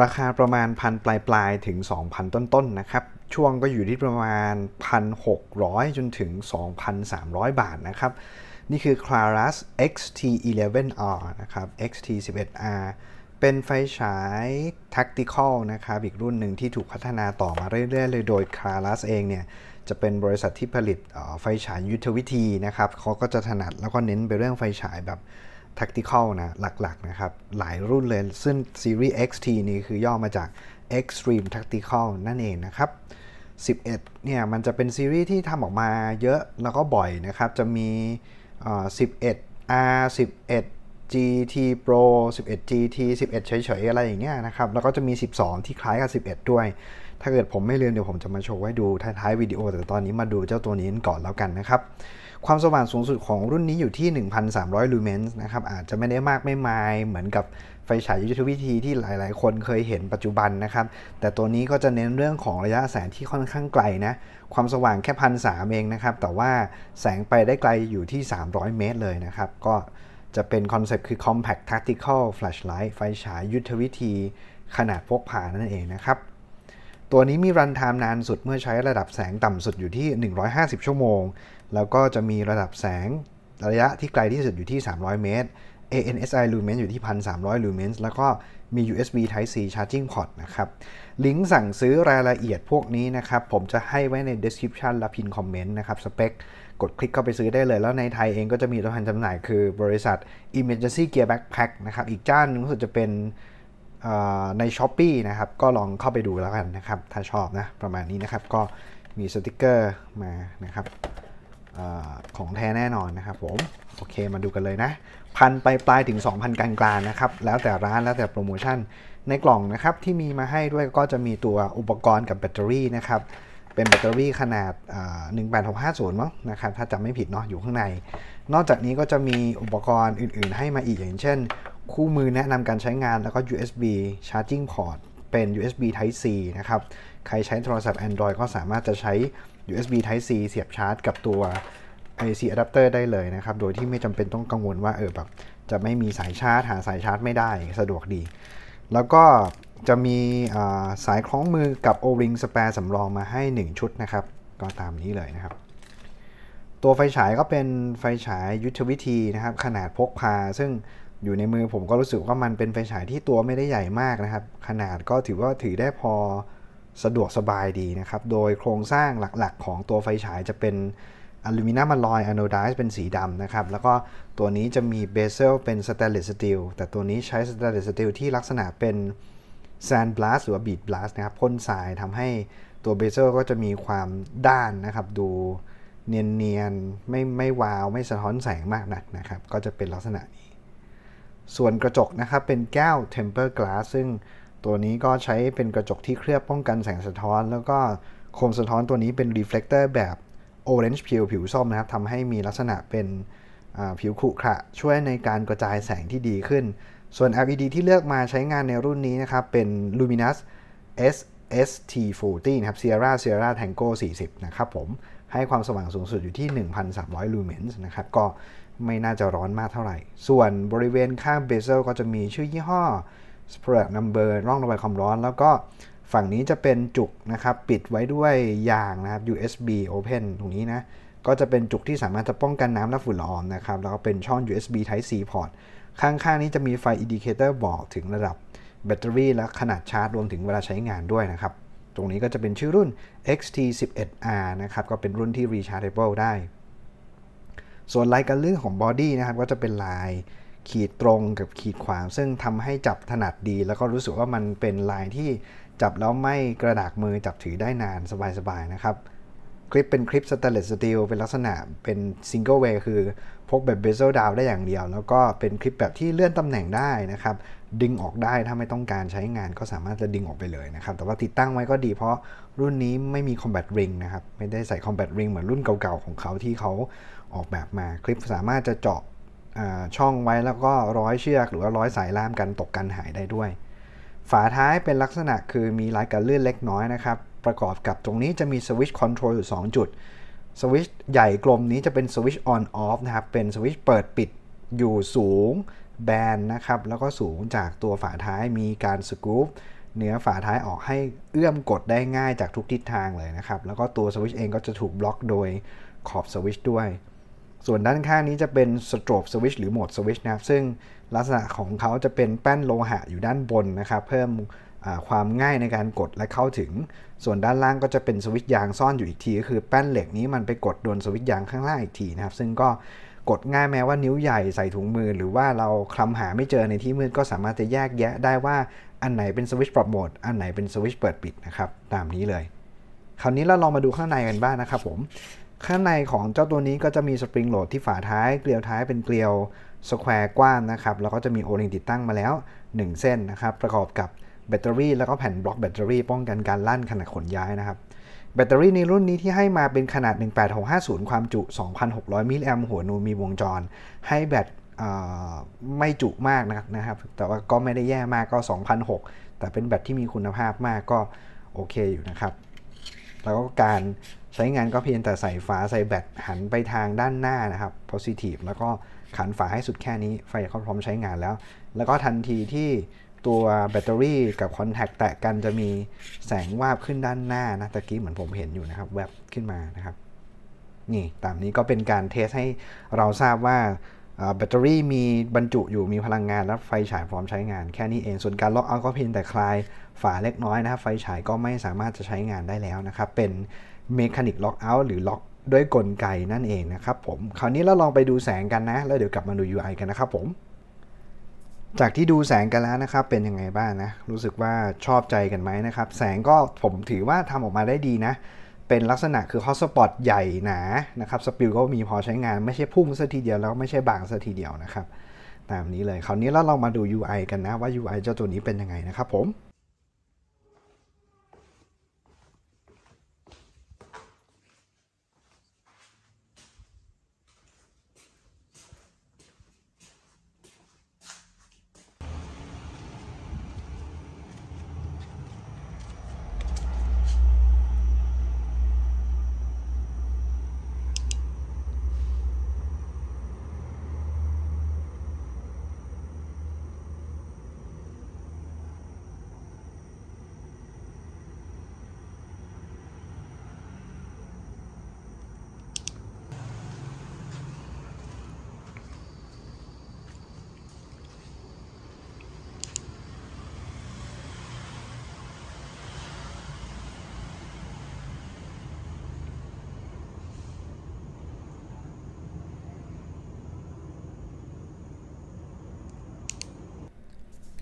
ราคาประมาณพันปลายปลายถึง 2,000 ต้นๆนนะครับ ช่วงก็อยู่ที่ประมาณ 1,600 จนถึง 2,300 บาทนะครับ นี่คือ Claras XT11R นะครับ XT11R เป็นไฟฉาย tactical นะครับ อีกรุ่นหนึ่งที่ถูกพัฒนาต่อมาเรื่อยๆเลยโดย Claras เองเนี่ยจะเป็นบริษัทที่ผลิตไฟฉายยุทธวิธีนะครับเขาก็จะถนัดแล้วก็เน้นไปเรื่องไฟฉายแบบ tactical นะหลักๆนะครับ หลายรุ่นเลย ซึ่ง Series XT นี้คือย่อมาจาก Extreme Tactical นั่นเองนะครับ 11 เนี่ยมันจะเป็นซีรีส์ที่ทำออกมาเยอะแล้วก็บ่อยนะครับจะมี11 R 11 GT Pro 11 GT 11เฉยๆอะไรอย่างเงี้ยนะครับ แล้วก็จะมี 12 ที่คล้ายกับ 11 ด้วย ถ้าเกิดผมไม่ลืมเดี๋ยวผมจะมาโชว์ให้ดูท้ายๆวิดีโอแต่ตอนนี้มาดูเจ้าตัวนี้ก่อนแล้วกันนะครับความสว่างสูงสุดของรุ่นนี้อยู่ที่ 1,300ลูเมนส์นะครับอาจจะไม่ได้มากไม่มาย เหมือนกับไฟฉายยุทธวิธีที่หลายๆ คนเคยเห็นปัจจุบันนะครับ แต่ตัวนี้ก็จะเน้นเรื่องของระยะแสงที่ค่อนข้างไกลนะความสว่างแค่พันสามเองนะครับแต่ว่าแสงไปได้ไกลอยู่ที่ 300 เมตรเลยนะครับก็จะเป็นคอนเซปต์คือ compact tactical flashlight ไฟฉายยุทธวิธี ขนาดพกพานั่นเองนะครับตัวนี้มีรันไทม์นานสุดเมื่อใช้ระดับแสงต่ำสุดอยู่ที่ 150 ชั่วโมงแล้วก็จะมีระดับแสง ระยะที่ไกลที่สุดอยู่ที่ 300 เมตร ANSI Lumen s อยู่ที่ 1,300 Lumen s แล้วก็มี USB Type C Charging Port นะครับ ลิงก์สั่งซื้อรายละเอียดพวกนี้นะครับ ผมจะให้ไว้ใน description และพิน comment นะครับ สเปคกดคลิกเข้าไปซื้อได้เลย แล้วในไทยเองก็จะมีตัวแทนจำหน่ายคือบริษัท Emergency Gear Backpack นะครับ อีกจ้านนึงก็จะเป็นใน s h อ p e e นะครับ ก็ลองเข้าไปดูแล้วกันนะครับ ถ้าชอบนะ ประมาณนี้นะครับ ก็มีสติกเกอร์มานะครับอของแท้แน่นอนนะครับผมโอเคมาดูกันเลยนะ พันไปปลายถึง 2,000กลางกลางนะครับแล้วแต่ร้านแล้วแต่โปรโมชั่นในกล่องนะครับที่มีมาให้ด้วยก็จะมีตัวอุปกรณ์กับแบตเตอรี่นะครับเป็นแบตเตอรี่ขนาด 18650มั้งนะครับถ้าจำไม่ผิดเนาะอยู่ข้างใน นอกจากนี้ก็จะมีอุปกรณ์อื่นๆให้มาอีกอย่างเช่น คู่มือแนะนำการใช้งานแล้วก็ USB charging port เป็น USB Type C นะครับใครใช้โทรศัพท์ Android ก็สามารถจะใช้ USB Type C เสียบชาร์จกับตัว IC adapter ได้เลยนะครับ โดยที่ไม่จำเป็นต้องกังวลว่าเออแบบจะไม่มีสายชาร์จ หาสายชาร์จไม่ได้สะดวกดี แล้วก็จะมีสายคล้องมือกับ O-ring spare สำรองมาให้ 1 ชุดนะครับ ก็ตามนี้เลยนะครับ ตัวไฟฉายก็เป็นไฟฉายยุทธวิธีนะครับ ขนาดพกพา ซึ่งอยู่ในมือผมก็รู้สึกว่ามันเป็นไฟฉายที่ตัวไม่ได้ใหญ่มากนะครับ ขนาดก็ถือว่าถือได้พอสะดวกสบายดีนะครับ โดยโครงสร้างหลัก ๆของตัวไฟฉายจะเป็นอลูมิเนียมอลอยอะโนไดซ์เป็นสีดำนะครับ แล้วก็ตัวนี้จะมีเบเซลเป็นสแตนเลสสตีล แต่ตัวนี้ใช้สแตนเลสสตีลที่ลักษณะเป็นแซนด์บลัสหรือว่าบีดบลัสนะครับ พ่นทรายทำให้ตัวเบเซลก็จะมีความด้านนะครับ ดูเนียนๆ ไม่ไม่วาว ไม่สะท้อนแสงมากนักนะครับ ก็จะเป็นลักษณะนี้ ส่วนกระจกนะครับเป็นแก้วเทมเปอร์กลาสซึ่งตัวนี้ก็ใช้เป็นกระจกที่เคลือบป้องกันแสงสะท้อน แล้วก็โคมสะท้อนตัวนี้เป็นรีเฟลคกเตอร์แบบ Orange ผิวผิวส้มนะครับทำให้มีลักษณะเป็นผิวขรุขระช่วยในการกระจายแสงที่ดีขึ้น ส่วน LED ที่เลือกมาใช้งานในรุ่นนี้นะครับ เป็น Luminous SST40 นะครับ Sierra Sierra Tango 40 นะครับผมให้ความสว่างสูงสุดอยู่ที่ 1,300ูเมนส์นะครับ ก็ไม่น่าจะร้อนมากเท่าไหร่ ส่วนบริเวณข้างเบเซลก็จะมีชื่อยี่ห้อ p r o ักนัมเบอร์ร่องระบายความร้อน แล้วก็ฝั่งนี้จะเป็นจุกนะครับปิดไว้ด้วยยางนะครับ USB open ตรงนี้นะก็จะเป็นจุกที่สามารถจะป้องกันน้ำและฝุ่นละอองนะครับแล้วก็เป็นช่อง USB Type C port ข้างๆนี้จะมีไฟอินดิเคเตอร์บอกถึงระดับแบตเตอรี่ และขนาดชาร์จรวมถึงเวลาใช้งานด้วยนะครับ ตรงนี้ก็จะเป็นชื่อรุ่น XT11R นะครับก็เป็นรุ่นที่ rechargeable ได้ ส่วนลายการเลื่กของบอดี้นะครับก็จะเป็นลายขีดตรงกับขีดขวางซึ่งทำให้จับถนัดดี แล้วก็รู้สึกว่ามันเป็นลายที่จับแล้วไม่กระดากมือจับถือได้นานสบายๆนะครับ คลิปเป็นคลิปสเตลเลสสตีลเป็นลักษณะเป็นซิงเกิลเวคือ พกแบบเบเซลดาวได้อย่างเดียว แล้วก็เป็นคลิปแบบที่เลื่อนตำแหน่งได้นะครับ ดึงออกได้ถ้าไม่ต้องการใช้งานก็สามารถจะดึงออกไปเลยนะครับแต่ว่าติดตั้งไว้ก็ดี เพราะรุ่นนี้ไม่มีคอมแบทริงนะครับไม่ได้ใส่คอมแบทริงเหมือนรุ่นเก่าๆ ของเขาที่เขาออกแบบมาคลิปสามารถจะเจาะช่องไว้แล้วก็ร้อยเชือกหรือว่าร้อยสายล่ามกันตกกันหายได้ด้วย ฝาท้ายเป็นลักษณะคือมีลายกันลื่นเล็กน้อยนะครับ ประกอบกับตรงนี้จะมีสวิตช์คอนโทรลอยู่2จุดสวิตช์ใหญ่กลมนี้จะเป็นสวิตช์ออนออฟนะครับเป็นสวิตช์เปิดปิดอยู่สูงแบนนะครับ แล้วก็สูงจากตัวฝาท้ายมีการสกูปเนื้อฝาท้ายออกให้เอื้อมกดได้ง่ายจากทุกทิศทางเลยนะครับแล้วก็ตัวสวิตช์เองก็จะถูกบล็อกโดยขอบสวิตช์ด้วยส่วนด้านข้างนี้จะเป็นสโตรบสวิชหรือโหมดสวิชนะครับซึ่งลักษณะของเขาจะเป็นแป้นโลหะอยู่ด้านบนนะครับเพิ่มความง่ายในการกดและเข้าถึง ส่วนด้านล่างก็จะเป็นสวิตช์ยางซ่อนอยู่อีกที ก็คือแป้นเหล็กนี้มันไปกดโดนสวิตช์ยางข้างล่างอีกทีนะครับซึ่งก็กดง่ายแม้ว่านิ้วใหญ่ใส่ถุงมือหรือว่าเราคลำหาไม่เจอในที่มืดก็สามารถจะแยกแยะได้ว่าอันไหนเป็นสวิตช์ปรับโหมดอันไหนเป็นสวิตช์เปิดปิดนะครับตามนี้เลย คราวนี้เราลองมาดูข้างในกันบ้างนะครับผมข้างในของเจ้าตัวนี้ก็จะมีสปริงโหลดที่ฝาท้ายเกลียวท้ายเป็นเกลียวสแควร์กว้างนะครับแล้วก็จะมีโอลิงติดตั้งมาแล้ว 1 เส้นนะครับประกอบกับแบตเตอรี่แล้วก็แผ่นบล็อกแบตเตอรี่ป้องกันการลั่นขณะขนย้ายนะครับ แบตเตอรี่ในรุ่นนี้ที่ให้มาเป็นขนาด 18650ความจุ 2,600มิลลิแอมหัวนูมีวงจร ให้แบตไม่จุมากนะครับ แต่ว่าก็ไม่ได้แย่มากก็2 0 0แต่เป็นแบตที่มีคุณภาพมากก็โอเคอยู่นะครับ แล้วก็การใช้งานก็เพียงแต่ใส่ฝาใส่แบตหันไปทางด้านหน้านะครับ positive แล้วก็ขันฝาให้สุดแค่นี้ไฟก็พร้อมใช้งานแล้ว แล้วก็ทันทีที่ตัวแบตเตอรี่กับคอนแทคแตะกันจะมีแสงวาบขึ้นด้านหน้านะตะกี้เหมือนผมเห็นอยู่นะครับแวบขึ้นมานะครับ นี่ตามนี้ก็เป็นการเทสให้เราทราบว่าแบตเตอรี่มีบรรจุอยู่มีพลังงาน และไฟฉายพร้อมใช้งานแค่นี้เอง ส่วนการล็อกเอาก็เพียงแต่คลายฝาเล็กน้อยนะครับ ไฟฉายก็ไม่สามารถจะใช้งานได้แล้วนะครับ เป็นเมคานิกล็อกเอาหรือล็อกด้วยกลไกนั่นเองนะครับผมคราวนี้เราลองไปดูแสงกันนะ แล้วเดี๋ยวกลับมาดู UI กันนะครับ ผม จากที่ดูแสงกันแล้วนะครับเป็นยังไงบ้างนะ รู้สึกว่าชอบใจกันไหมนะครับ แสงก็ผมถือว่าทำออกมาได้ดีนะเป็นลักษณะคือฮอตสปอตใหญ่หนา นะครับ สปิลก็มีพอใช้งานไม่ใช่พุ่งซะทีเดียวแล้วไม่ใช่บางซะทีเดียวนะครับ ตามนี้เลยคราวนี้แล้วเรามาดู UI กันนะว่า UI เจ้าตัวนี้เป็นยังไงนะครับผม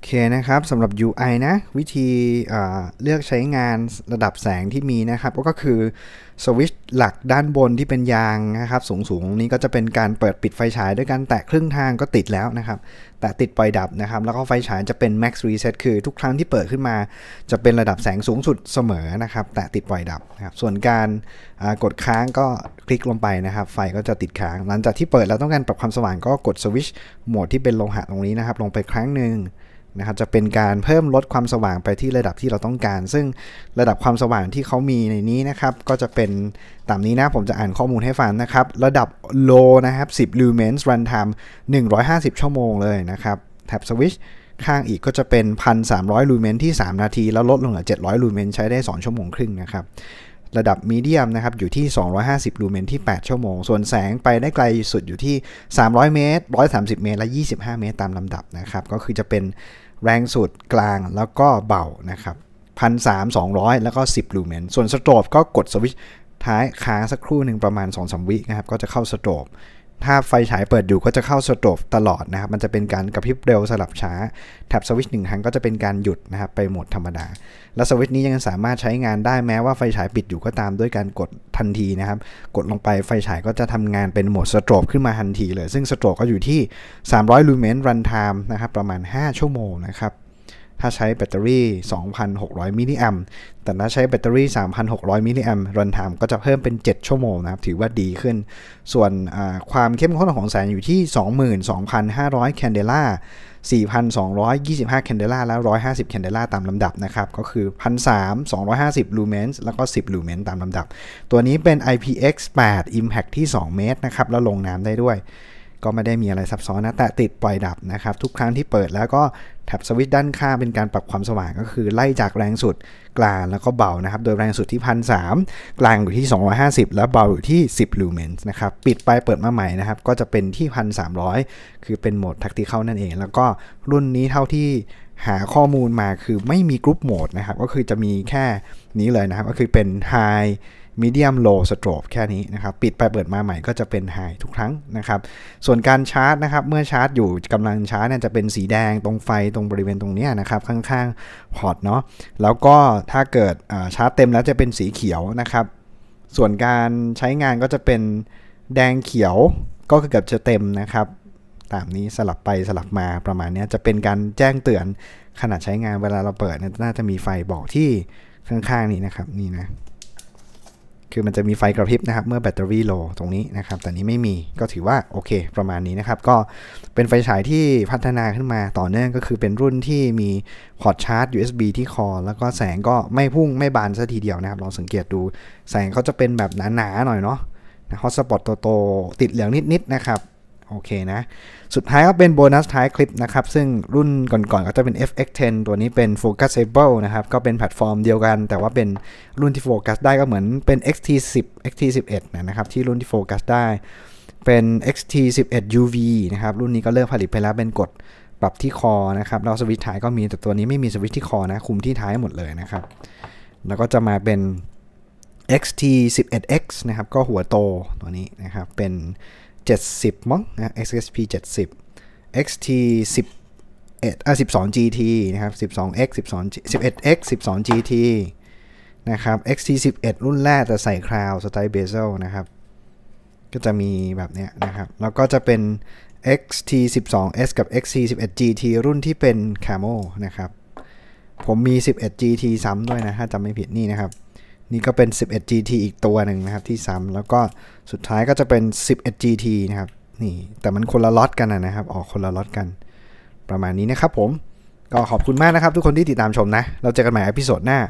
เคนะครับสำหรับ UI นะวิธีเเลือกใช้งานระดับแสงที่มีนะครับก็คือสวิตช์หลักด้านบนที่เป็นยางนะครับสูงสูงนี้ก็จะเป็นการเปิดปิดไฟฉายด้วยการแตะครึ่งทางก็ติดแล้วนะครับแต่ติดปล่อยดับนะครับ แล้วก็ไฟฉายจะเป็น max reset คือทุกครั้งที่เปิดขึ้นมา จะเป็นระดับแสงสูงสุดเสมอนะครับ แต่ติดปล่อยดับนะครับ ส่วนการกดค้างก็คลิกลงไปนะครับ ไฟก็จะติดค้าง หลังจากที่เปิดแล้วต้องการปรับความสว่างก็กดสวิตช์โหมดที่เป็นโลหะตรงนี้นะครับลงไปครั้งหนึ่งนะครับจะเป็นการเพิ่มลดความสว่างไปที่ระดับที่เราต้องการ ซึ่งระดับความสว่างที่เขามีในนี้นะครับ ก็จะเป็นตามนี้นะ ผมจะอ่านข้อมูลให้ฟังนะครับ ระดับโลนะครับ10 lumens runtime 150 ชั่วโมงเลยนะครับ แท็บสวิชข้างอีกก็จะเป็น 1,300 ลูเมน ที่ 3 นาที แล้วลดลงเหลือ700 ลูเมนใช้ได้ 2 ชั่วโมงครึ่งนะครับ ระดับมีเดียมนะครับ อยู่ที่ 250ลูเมนที่ 8 ชั่วโมง ส่วนแสงไปได้ไกลสุดอยู่ที่ 300 เมตร130 เมตร และ 25 เมตร ตามลำดับนะครับ ก็คือจะเป็นแรงสุดกลางแล้วก็เบานะครับพันสามสองร้อยแล้วก็10ลูเมนส่วนสโตรบก็กดสวิตช์ท้ายค้างสักครู่หนึ่งประมาณ2อสวินะครับก็จะเข้าสโตรบถ้าไฟฉายเปิดอยู่ก็จะเข้าสโตรฟตลอดนะครับ มันจะเป็นการกระพริบเร็วสลับช้า แท็บสวิตช์หนึ่งครั้งก็จะเป็นการหยุดนะครับไปโหมดธรรมดา และสวิตช์นี้ยังสามารถใช้งานได้แม้ว่าไฟฉายปิดอยู่ก็ตามด้วยการกดทันทีนะครับ กดลงไปไฟฉายก็จะทำงานเป็นโหมดสโตรฟขึ้นมาทันทีเลย ซึ่งสโตรฟก็อยู่ที่ 300 ลูเมนรันไทม์นะครับประมาณ 5 ชั่วโมงนะครับถ้าใช้แบตเตอรี่ 2,600มิลลิแอมแต่ถ้าใช้แบตเตอรี่ 3,600มิลลิแอมรันไทม์ก็จะเพิ่มเป็น 7 ชั่วโมงนะครับ ถือว่าดีขึ้น ส่วนความเข้มข้นของแสงอยู่ที่ 22,500แคนเดล่า4,225แคนเดล่าแล้ว 150แคนเดล่าตามลำดับนะครับ ก็คือ 1,300 250ลูเมนส์แล้วก็ 10 ลูเมนส์ตามลำดับ ตัวนี้เป็น IPX8 Impact ที่ 2 เมตรนะครับ แล้วลงน้ำได้ด้วยก็ไม่ได้มีอะไรซับซ้อนนะแต่ติดปล่อยดับนะครับ ทุกครั้งที่เปิดแล้วก็แท็บสวิตช์ด้านข้างเป็นการปรับความสว่าง ก็คือไล่จากแรงสุดกลางแล้วก็เบานะครับโดยแรงสุดที่พันสกลางอยู่ที่ 250 แล้วเบาอยู่ที่ 10ลูเมนส์นะครับปิดไปเปิดมาใหม่นะครับก็จะเป็นที่พันสคือเป็นโหมดทักติเข้านั่นเอง แล้วก็รุ่นนี้เท่าที่หาข้อมูลมาคือไม่มีกรุ๊ปโหมดนะครับก็คือจะมีแค่นี้เลยนะครับก็คือเป็น High medium low strobe แค่นี้นะครับ ปิดไปเปิดมาใหม่ก็จะเป็น high ทุกครั้งนะครับ ส่วนการชาร์จนะครับ เมื่อชาร์จอยู่กำลังชาร์จเนี่ยจะเป็นสีแดงตรงไฟตรงบริเวณตรงนี้นะครับ ข้างๆพอร์ตเนาะ แล้วก็ถ้าเกิดชาร์จเต็มแล้วจะเป็นสีเขียวนะครับ ส่วนการใช้งานก็จะเป็นแดงเขียว ก็คือเกือบจะเต็มนะครับ ตามนี้สลับไปสลับมาประมาณนี้จะเป็นการแจ้งเตือนขณะใช้งานเวลาเราเปิดน่าจะมีไฟบอกที่ข้างๆ นี้นะครับ นี่นะคือมันจะมีไฟกระพริบนะครับเมื่อแบตเตอรี่โลตรงนี้นะครับ แต่นี้ไม่มีก็ถือว่าโอเคประมาณนี้นะครับ ก็เป็นไฟฉายที่พัฒนาขึ้นมาต่อเนื่องก็คือเป็นรุ่นที่มีพอร์ตชาร์จ USB ที่คอ แล้วก็แสงก็ไม่พุ่งไม่บานซะทีเดียวนะครับ ลองสังเกตดูแสงเขาจะเป็นแบบหนาๆหน่อยเนาะฮอตสปอตโตๆติดเหลืองนิดๆนะครับโอเคนะสุดท้ายก็เป็นโบนัสท้ายคลิปนะครับซึ่งรุ่นก่อนๆกก็จะเป็น FX10 ตัวนี้เป็น Focusable นะครับก็เป็นแพลตฟอร์มเดียวกัน แต่ว่าเป็นรุ่นที่โฟกัสได้ก็เหมือนเป็น XT10 XT11 นะครับที่รุ่นที่โฟกัสได้เป็น XT11 UV นะครับรุ่นนี้ก็เลิกผลิตไปแล้วเป็นกดปรับที่คอนะครับเราสวิตช์ท้ายก็มีแต่ตัวนี้ไม่มีสวิตช์ที่คอนะคุมที่ท้ายหมดเลยนะครับแล้วก็จะมาเป็น XT11X นะครับก็หัวโตตัวนี้นะครับเป็น70 มั้งนะ XSP 70 XT 11อ่ะ12 GT นะครับ 12X 12 11X 12 GT นะครับ XT 11 รุ่นแรกจะใส่คราว สไตล์เบเซลนะครับ ก็จะมีแบบเนี้ยนะครับ แล้วก็จะเป็น XT 12S กับ XT 11 GT รุ่นที่เป็นคมโมนะครับ ผมมี 11 GT ซ้ำด้วยนะ ถ้าจำไม่ผิดนี่นะครับนี่ก็เป็น 11 GT อีกตัวหนึ่งนะครับ ที่ซ้ำแล้วก็สุดท้ายก็จะเป็น 11 GT นะครับ นี่แต่มันคนละล็อตกันนะครับออกคนละล็อตกัน ประมาณนี้นะครับผมก็ขอบคุณมากนะครับทุกคนที่ติดตามชมนะ เราเจอกันใหม่อพิโซดหน้า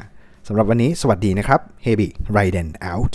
สำหรับวันนี้สวัสดีนะครับเฮบิไรเดน out